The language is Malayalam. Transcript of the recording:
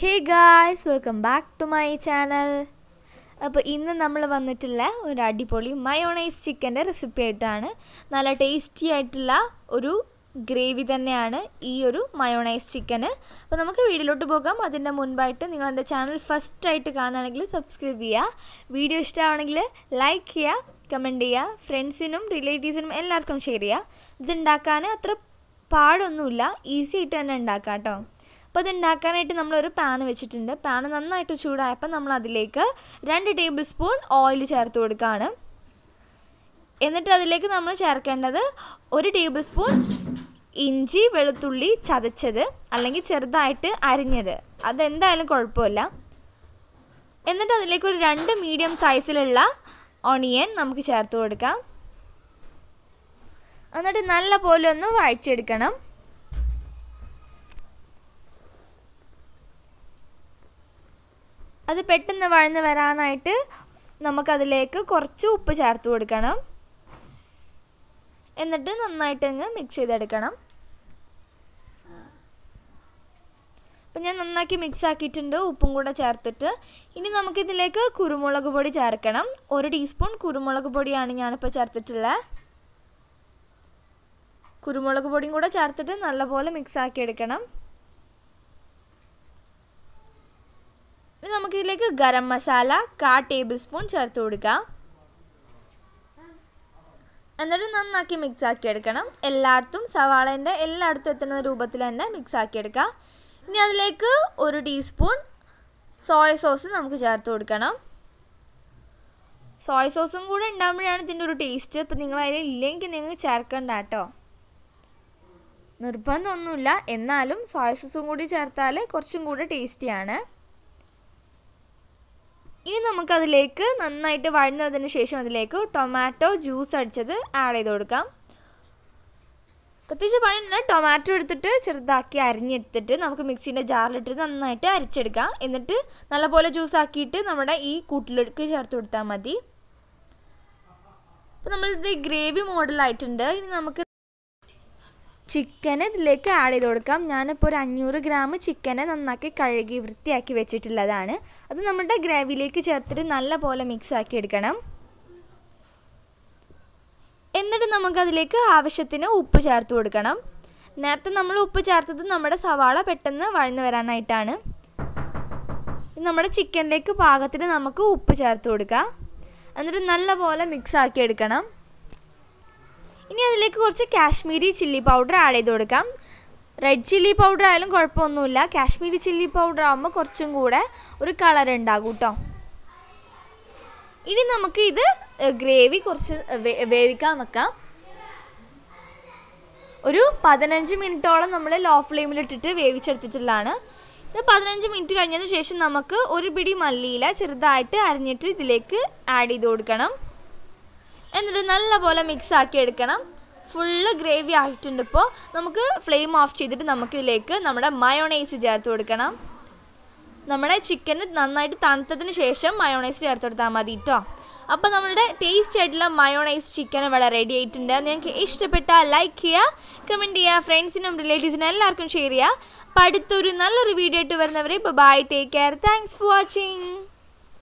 hey guys welcome back to my channel അപ്പോൾ ഇന്ന് നമ്മൾ വന്നിട്ടുള്ള ഒരു അടിപൊളി മയോണൈസ് ചിക്കൻ്റെ റെസിപ്പി ആയിട്ടാണ് നല്ല ടേസ്റ്റി ആയിട്ടുള്ള ഒരു ഗ്രേവി തന്നെയാണ് ഈ ഒരു മയോണൈസ് ചിക്കന് അപ്പോൾ നമുക്ക് വീഡിയോയിലോട്ട് പോകാം അതിൻ്റെ മുൻപായിട്ട് നിങ്ങൾ എൻ്റെ ചാനൽ ഫസ്റ്റ് ആയിട്ട് കാണുകയാണെങ്കിൽ സബ്സ്ക്രൈബ് ചെയ്യുക വീഡിയോ ഇഷ്ടമാണെങ്കിൽ ലൈക്ക് ചെയ്യുക കമൻറ്റ് ചെയ്യുക ഫ്രണ്ട്സിനും റിലേറ്റീവ്സിനും എല്ലാവർക്കും ഷെയർ ചെയ്യുക ഇതുണ്ടാക്കാൻ അത്ര പാടൊന്നുമില്ല ഈസി ആയിട്ട് തന്നെ ഉണ്ടാക്കാം കേട്ടോ അപ്പോൾ ഇതുണ്ടാക്കാനായിട്ട് നമ്മളൊരു പാൻ വെച്ചിട്ടുണ്ട് പാൻ നന്നായിട്ട് ചൂടായപ്പോൾ നമ്മൾ അതിലേക്ക് രണ്ട് ടേബിൾ സ്പൂൺ ഓയിൽ ചേർത്ത് കൊടുക്കുകയാണ് എന്നിട്ട് അതിലേക്ക് നമ്മൾ ചേർക്കേണ്ടത് ഒരു ടേബിൾ സ്പൂൺ ഇഞ്ചി വെളുത്തുള്ളി ചതച്ചത് അല്ലെങ്കിൽ ചെറുതായിട്ട് അരിഞ്ഞത് അതെന്തായാലും കുഴപ്പമില്ല എന്നിട്ട് അതിലേക്ക് ഒരു രണ്ട് മീഡിയം സൈസിലുള്ള ഓണിയൻ നമുക്ക് ചേർത്ത് കൊടുക്കാം എന്നിട്ട് നല്ല പോലെ ഒന്ന് വഴച്ചെടുക്കണം അത് പെട്ടെന്ന് വഴന്ന് വരാനായിട്ട് നമുക്കതിലേക്ക് കുറച്ച് ഉപ്പ് ചേർത്ത് കൊടുക്കണം എന്നിട്ട് നന്നായിട്ടങ്ങ് മിക്സ് ചെയ്തെടുക്കണം അപ്പം ഞാൻ നന്നാക്കി മിക്സ് ആക്കിയിട്ടുണ്ട് ഉപ്പും കൂടെ ചേർത്തിട്ട് ഇനി നമുക്കിതിലേക്ക് കുരുമുളക് പൊടി ചേർക്കണം ഒരു ടീസ്പൂൺ കുരുമുളക് പൊടിയാണ് ഞാനിപ്പോൾ ചേർത്തിട്ടുള്ളത് കുരുമുളക് പൊടിയും കൂടെ ചേർത്തിട്ട് നല്ലപോലെ മിക്സ് ആക്കി എടുക്കണം ഇതിലേക്ക് ഗരം മസാല കാ ടേബിൾ സ്പൂൺ ചേർത്ത് കൊടുക്കുക എന്നിട്ട് നന്നാക്കി മിക്സ് ആക്കി എടുക്കണം എല്ലായിടത്തും സവാളേൻ്റെ എല്ലായിടത്തും എത്തുന്ന രൂപത്തിൽ തന്നെ മിക്സ് ആക്കി എടുക്കുക ഇനി അതിലേക്ക് ഒരു ടീസ്പൂൺ സോയ സോസ് നമുക്ക് ചേർത്ത് കൊടുക്കണം സോയ സോസും കൂടെ ഉണ്ടാകുമ്പോഴാണ് ഇതിൻ്റെ ഒരു ടേസ്റ്റ് ഇപ്പം നിങ്ങൾ അതിൽ ഇല്ലെങ്കിൽ നിങ്ങൾ ചേർക്കണ്ട കേട്ടോ നിർബന്ധമൊന്നുമില്ല എന്നാലും സോയ സോസും കൂടി ചേർത്താൽ കുറച്ചും കൂടെ ടേസ്റ്റിയാണ് ഇനി നമുക്കതിലേക്ക് നന്നായിട്ട് വഴന്നതിന് ശേഷം അതിലേക്ക് ടൊമാറ്റോ ജ്യൂസ് അടിച്ചത് ആഡ് ചെയ്ത് കൊടുക്കാം പ്രത്യേകിച്ച് പണിയില്ല ടൊമാറ്റോ എടുത്തിട്ട് ചെറുതാക്കി അരിഞ്ഞെടുത്തിട്ട് നമുക്ക് മിക്സിൻ്റെ ജാറിലിട്ടിട്ട് നന്നായിട്ട് അരിച്ചെടുക്കാം എന്നിട്ട് നല്ലപോലെ ജ്യൂസ് ആക്കിയിട്ട് നമ്മുടെ ഈ കൂട്ടിലേക്ക് ചേർത്ത് കൊടുത്താൽ മതി അപ്പോൾ നമ്മളിത് ഗ്രേവി മോഡലായിട്ടുണ്ട് ഇനി നമുക്ക് ചിക്കൻ ഇതിലേക്ക് ആഡ് ചെയ്ത് കൊടുക്കാം ഞാനിപ്പോൾ ഒരു അഞ്ഞൂറ് ഗ്രാം ചിക്കനെ നന്നാക്കി കഴുകി വൃത്തിയാക്കി വെച്ചിട്ടുള്ളതാണ് അത് നമ്മുടെ ഗ്രേവിയിലേക്ക് ചേർത്തിട്ട് നല്ല പോലെ മിക്സ് ആക്കി എടുക്കണം എന്നിട്ട് നമുക്കതിലേക്ക് ആവശ്യത്തിന് ഉപ്പ് ചേർത്ത് കൊടുക്കണം നേരത്തെ നമ്മൾ ഉപ്പ് ചേർത്തത് നമ്മുടെ സവാള പെട്ടെന്ന് വഴന്നു വരാനായിട്ടാണ് നമ്മുടെ ചിക്കനിലേക്ക് പാകത്തിന് നമുക്ക് ഉപ്പ് ചേർത്ത് കൊടുക്കാം എന്നിട്ട് നല്ല പോലെ മിക്സ് ആക്കി എടുക്കണം ഇനി അതിലേക്ക് കുറച്ച് കാശ്മീരി ചില്ലി പൗഡർ ആഡ് ചെയ്ത് കൊടുക്കാം റെഡ് ചില്ലി പൗഡർ ആയാലും കുഴപ്പമൊന്നുമില്ല കാശ്മീരി ചില്ലി പൗഡർ ആകുമ്പോൾ കുറച്ചും കൂടെ ഒരു കളർ ഉണ്ടാകും കേട്ടോ ഇനി നമുക്ക് ഇത് ഗ്രേവി കുറച്ച് വേവിക്കാൻ വെക്കാം ഒരു പതിനഞ്ച് മിനിറ്റോളം നമ്മൾ ലോ ഫ്ലെയിമിലിട്ടിട്ട് വേവിച്ചെടുത്തിട്ടുള്ളതാണ് ഇത് പതിനഞ്ച് മിനിറ്റ് കഴിഞ്ഞതിന് ശേഷം നമുക്ക് ഒരു പിടി മല്ലിയില ചെറുതായിട്ട് അരിഞ്ഞിട്ട് ഇതിലേക്ക് ആഡ് ചെയ്ത് കൊടുക്കണം എന്നിട്ട് നല്ലപോലെ മിക്സ് ആക്കി എടുക്കണം ഫുള്ള് ഗ്രേവി ആയിട്ടുണ്ട് ഇപ്പോൾ നമുക്ക് ഫ്ലെയിം ഓഫ് ചെയ്തിട്ട് നമുക്കിതിലേക്ക് നമ്മുടെ മയോണൈസ് ചേർത്ത് കൊടുക്കണം നമ്മുടെ ചിക്കന് നന്നായിട്ട് തണുത്തതിന് ശേഷം മയോണൈസ് ചേർത്ത് കൊടുത്താൽ മതി കേട്ടോ അപ്പോൾ നമ്മുടെ ടേസ്റ്റ് ആയിട്ടുള്ള മയോണൈസ് ചിക്കൻ ഇവിടെ റെഡി ആയിട്ടുണ്ട് നിങ്ങൾക്ക് ഇഷ്ടപ്പെട്ടാൽ ലൈക്ക് ചെയ്യുക കമൻറ്റ് ചെയ്യുക ഫ്രണ്ട്സിനും റിലേറ്റീവ്സിനും എല്ലാവർക്കും ഷെയർ ചെയ്യുക അപ്പോൾ അടുത്തൊരു നല്ലൊരു വീഡിയോ ആയിട്ട് വരുന്നവരെ bye take care thanks for watching